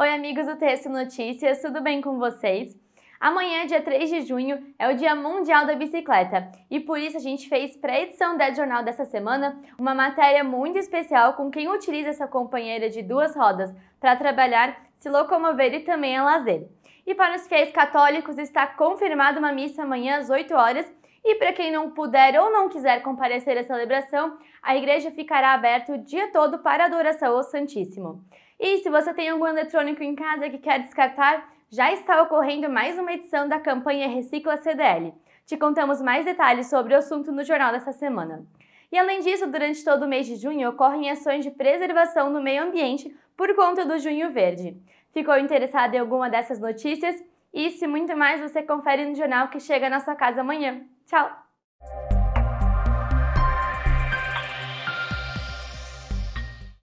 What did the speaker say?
Oi, amigos do Texto Notícias, tudo bem com vocês? Amanhã, dia 3 de junho, é o Dia Mundial da Bicicleta e por isso a gente fez para a edição da Jornal dessa semana uma matéria muito especial com quem utiliza essa companheira de duas rodas para trabalhar, se locomover e também a é lazer. E para os fiéis católicos está confirmada uma missa amanhã às 8 horas e para quem não puder ou não quiser comparecer à celebração, a igreja ficará aberta o dia todo para adoração ao Santíssimo. E se você tem algum eletrônico em casa que quer descartar, já está ocorrendo mais uma edição da campanha Recicla CDL. Te contamos mais detalhes sobre o assunto no jornal dessa semana. E além disso, durante todo o mês de junho ocorrem ações de preservação do meio ambiente por conta do Junho Verde. Ficou interessado em alguma dessas notícias? Isso e muito mais você confere no jornal que chega na sua casa amanhã. Tchau!